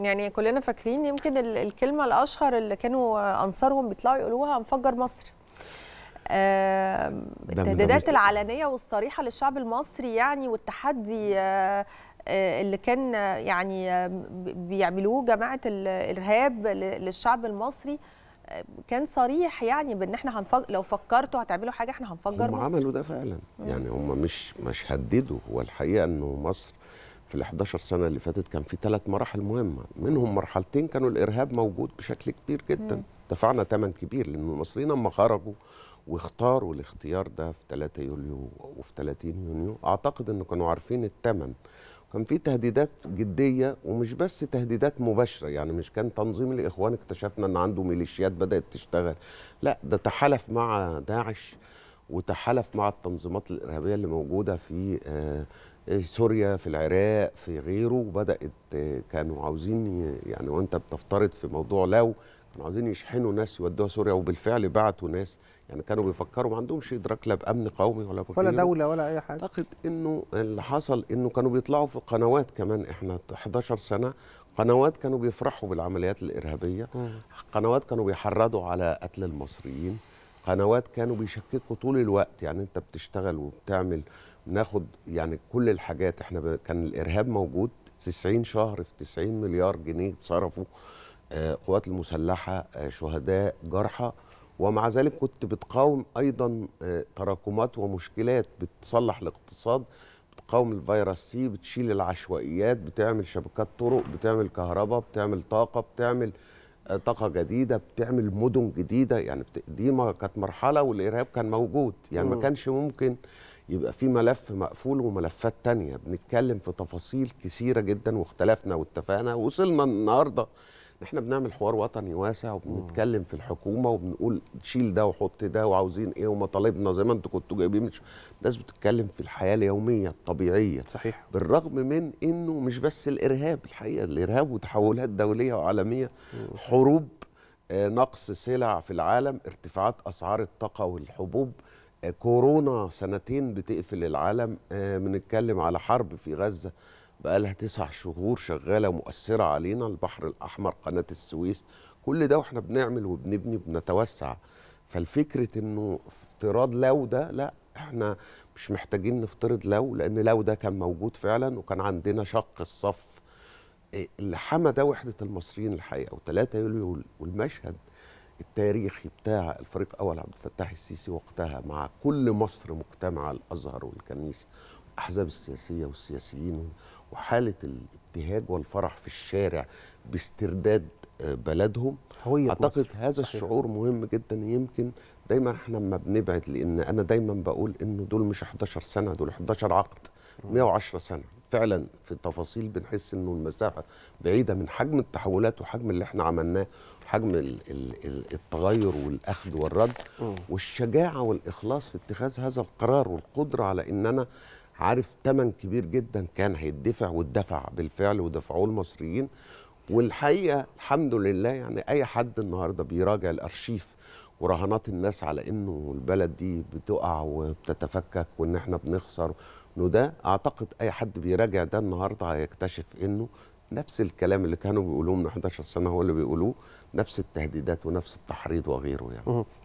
يعني كلنا فاكرين يمكن الكلمه الاشهر اللي كانوا انصارهم بيطلعوا يقولوها هنفجر مصر التهديدات العلنيه والصريحه للشعب المصري يعني والتحدي آه، آه، اللي كان آه، يعني بيعملوه جماعه الارهاب للشعب المصري كان صريح يعني بان احنا هنفجر لو فكرتوا هتعملوا حاجه احنا هنفجر هم مصر هم عملوا ده فعلا يعني هم مش مش هددوا هو الحقيقه انه مصر في ال 11 سنه اللي فاتت كان في ثلاث مراحل مهمه منهم مرحلتين كانوا الارهاب موجود بشكل كبير جدا دفعنا ثمن كبير لان المصريين لما خرجوا واختاروا الاختيار ده في 3 يوليو وفي 30 يونيو اعتقد انه كانوا عارفين الثمن كان في تهديدات جديه ومش بس تهديدات مباشره يعني مش كان تنظيم الاخوان اكتشفنا ان عنده ميليشيات بدات تشتغل لا ده تحالف مع داعش وتحالف مع التنظيمات الارهابيه اللي موجوده في آه، سوريا في العراق في غيره بدات كانوا عاوزين يعني وانت بتفترض في موضوع لو كانوا عاوزين يشحنوا ناس يودوها سوريا وبالفعل بعتوا ناس يعني كانوا بيفكروا ما عندهمش ادراك لا بامن قومي ولا ولا دوله ولا اي حاجه اعتقد انه اللي حصل انه كانوا بيطلعوا في قنوات كمان احنا 11 سنه قنوات كانوا بيفرحوا بالعمليات الارهابيه قنوات كانوا بيحرضوا على قتل المصريين قنوات كانوا بيشككوا طول الوقت يعني انت بتشتغل وبتعمل ناخد يعني كل الحاجات احنا كان الارهاب موجود 90 شهر في 90 مليار جنيه اتصرفوا آه، قوات المسلحه آه، شهداء جرحى ومع ذلك كنت بتقاوم ايضا آه، تراكمات ومشكلات بتصلح الاقتصاد بتقاوم الفيروس سي بتشيل العشوائيات بتعمل شبكات طرق بتعمل كهرباء بتعمل طاقه بتعمل طاقه جديده بتعمل مدن جديده يعني دي كانت مرحله والارهاب كان موجود يعني ما كانش ممكن يبقى في ملف مقفول وملفات تانية بنتكلم في تفاصيل كثيرة جدا واختلفنا واتفقنا وصلنا النهاردة ان احنا بنعمل حوار وطني واسع وبنتكلم في الحكومة وبنقول شيل ده وحط ده وعاوزين ايه ومطالبنا زي ما انتوا كنتوا جايبين مش الناس بتتكلم في الحياة اليومية الطبيعية صحيح بالرغم من انه مش بس الارهاب الحقيقة الارهاب وتحولات دولية وعالمية مم. حروب آه، نقص سلع في العالم ارتفاعات اسعار الطاقه والحبوب كورونا سنتين بتقفل العالم آه، بنتكلم على حرب في غزة بقالها تسع شهور شغالة مؤثرة علينا البحر الأحمر قناة السويس كل ده واحنا بنعمل وبنبني وبنتوسع فالفكرة انه افتراض لو ده لا احنا مش محتاجين نفترض لو لان لو ده كان موجود فعلا وكان عندنا شق الصف إيه، اللي حمى ده وحدة المصريين الحقيقة وثلاثة يوليو والمشهد التاريخي بتاع الفريق اول عبد الفتاح السيسي وقتها مع كل مصر مجتمع الازهر والكنيسه والاحزاب السياسيه والسياسيين وحاله الابتهاج والفرح في الشارع باسترداد آه، بلدهم هوية اعتقد مصر. هذا صحيح. الشعور مهم جدا يمكن دايما احنا لما بنبعد لان انا دايما بقول انه دول مش 11 سنه دول 11 عقد 110 سنه فعلا في التفاصيل بنحس انه المساحه بعيده من حجم التحولات وحجم اللي احنا عملناه حجم التغير والاخذ والرد والشجاعه والاخلاص في اتخاذ هذا القرار والقدره على ان انا عارف ثمن كبير جدا كان هيدفع واتدفع بالفعل ودفعوه المصريين والحقيقه الحمد لله يعني اي حد النهارده بيراجع الارشيف ورهانات الناس على انه البلد دي بتقع وبتتفكك وان احنا بنخسر انه ده اعتقد اي حد بيراجع ده النهارده هيكتشف انه نفس الكلام اللي كانوا بيقولوه من 11 سنه هو اللي بيقولوه نفس التهديدات ونفس التحريض وغيره يعني